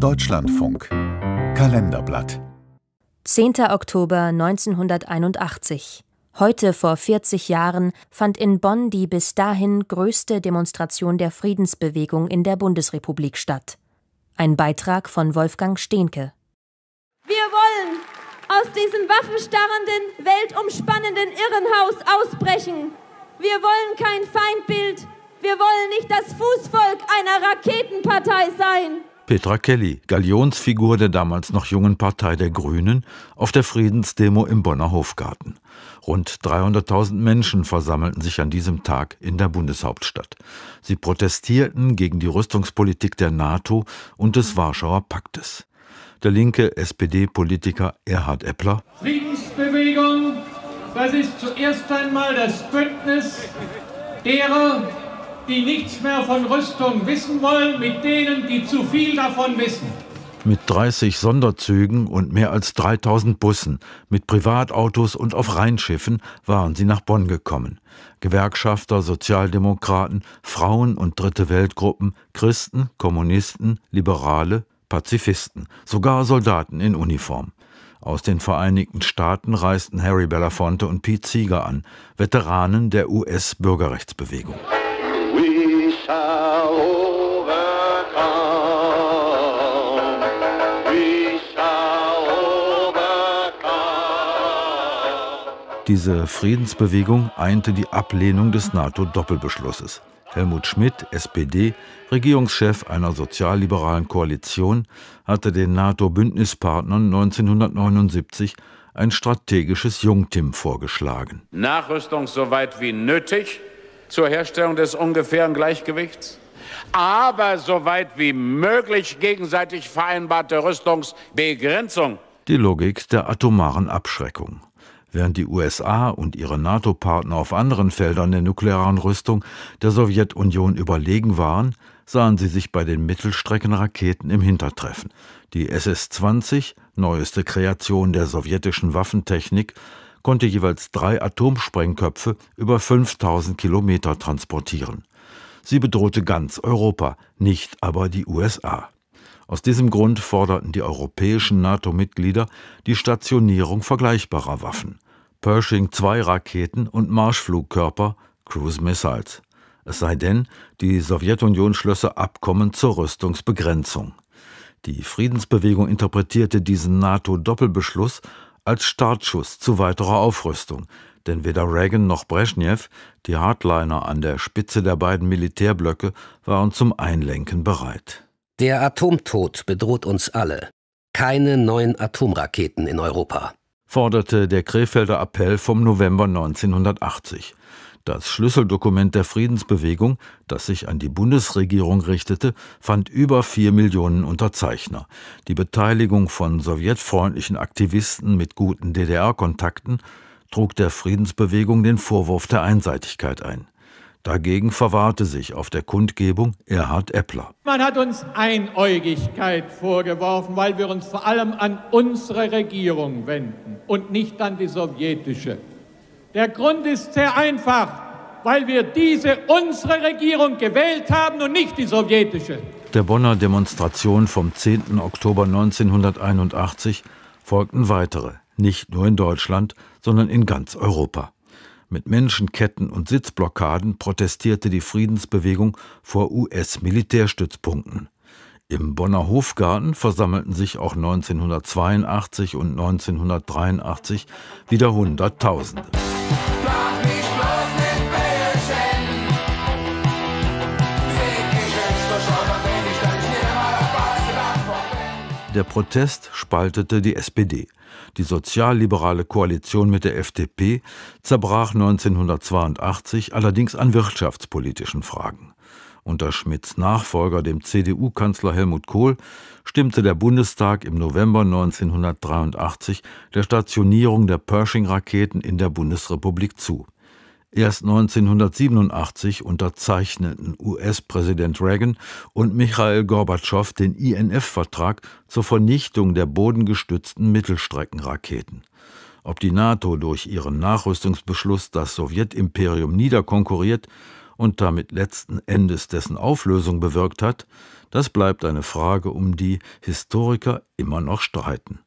Deutschlandfunk Kalenderblatt 10. Oktober 1981. Heute vor 40 Jahren fand in Bonn die bis dahin größte Demonstration der Friedensbewegung in der Bundesrepublik statt. Ein Beitrag von Wolfgang Stehnke. Wir wollen aus diesem waffenstarrenden, weltumspannenden Irrenhaus ausbrechen. Wir wollen kein Feindbild. Wir wollen nicht das Fußvolk einer Raketenpartei sein. Petra Kelly, Galionsfigur der damals noch jungen Partei der Grünen, auf der Friedensdemo im Bonner Hofgarten. Rund 300.000 Menschen versammelten sich an diesem Tag in der Bundeshauptstadt. Sie protestierten gegen die Rüstungspolitik der NATO und des Warschauer Paktes. Der linke SPD-Politiker Erhard Eppler. Friedensbewegung, das ist zuerst einmal das Bündnis derer, die nichts mehr von Rüstung wissen wollen, mit denen, die zu viel davon wissen. Mit 30 Sonderzügen und mehr als 3000 Bussen, mit Privatautos und auf Rheinschiffen waren sie nach Bonn gekommen. Gewerkschafter, Sozialdemokraten, Frauen- und Dritte Weltgruppen, Christen, Kommunisten, Liberale, Pazifisten, sogar Soldaten in Uniform. Aus den Vereinigten Staaten reisten Harry Belafonte und Pete Seeger an, Veteranen der US-Bürgerrechtsbewegung we shall overcome. We shall overcome. Diese Friedensbewegung einte die Ablehnung des NATO-Doppelbeschlusses. Helmut Schmidt, SPD, Regierungschef einer sozialliberalen Koalition, hatte den NATO-Bündnispartnern 1979 ein strategisches Jungtim vorgeschlagen. Nachrüstung so weit wie nötig, zur Herstellung des ungefähren Gleichgewichts, aber soweit wie möglich gegenseitig vereinbarte Rüstungsbegrenzung. Die Logik der atomaren Abschreckung. Während die USA und ihre NATO-Partner auf anderen Feldern der nuklearen Rüstung der Sowjetunion überlegen waren, sahen sie sich bei den Mittelstreckenraketen im Hintertreffen. Die SS-20, neueste Kreation der sowjetischen Waffentechnik, konnte jeweils drei Atomsprengköpfe über 5000 Kilometer transportieren. Sie bedrohte ganz Europa, nicht aber die USA. Aus diesem Grund forderten die europäischen NATO-Mitglieder die Stationierung vergleichbarer Waffen. Pershing-2-Raketen und Marschflugkörper, Cruise Missiles. Es sei denn, die Sowjetunion schlösse Abkommen zur Rüstungsbegrenzung. Die Friedensbewegung interpretierte diesen NATO-Doppelbeschluss als Startschuss zu weiterer Aufrüstung, denn weder Reagan noch Brezhnev, die Hardliner an der Spitze der beiden Militärblöcke, waren zum Einlenken bereit. Der Atomtod bedroht uns alle. Keine neuen Atomraketen in Europa, forderte der Krefelder Appell vom November 1980. Das Schlüsseldokument der Friedensbewegung, das sich an die Bundesregierung richtete, fand über vier Millionen Unterzeichner. Die Beteiligung von sowjetfreundlichen Aktivisten mit guten DDR-Kontakten trug der Friedensbewegung den Vorwurf der Einseitigkeit ein. Dagegen verwahrte sich auf der Kundgebung Erhard Eppler. Man hat uns Einäugigkeit vorgeworfen, weil wir uns vor allem an unsere Regierung wenden und nicht an die sowjetische. Der Grund ist sehr einfach, weil wir diese unsere Regierung gewählt haben und nicht die sowjetische. Der Bonner Demonstration vom 10. Oktober 1981 folgten weitere, nicht nur in Deutschland, sondern in ganz Europa. Mit Menschenketten und Sitzblockaden protestierte die Friedensbewegung vor US-Militärstützpunkten. Im Bonner Hofgarten versammelten sich auch 1982 und 1983 wieder Hunderttausende. Der Protest spaltete die SPD. Die sozialliberale Koalition mit der FDP zerbrach 1982 allerdings an wirtschaftspolitischen Fragen. Unter Schmidts Nachfolger, dem CDU-Kanzler Helmut Kohl, stimmte der Bundestag im November 1983 der Stationierung der Pershing-Raketen in der Bundesrepublik zu. Erst 1987 unterzeichneten US-Präsident Reagan und Michael Gorbatschow den INF-Vertrag zur Vernichtung der bodengestützten Mittelstreckenraketen. Ob die NATO durch ihren Nachrüstungsbeschluss das Sowjetimperium niederkonkurriert, und damit letzten Endes dessen Auflösung bewirkt hat, das bleibt eine Frage, um die Historiker immer noch streiten.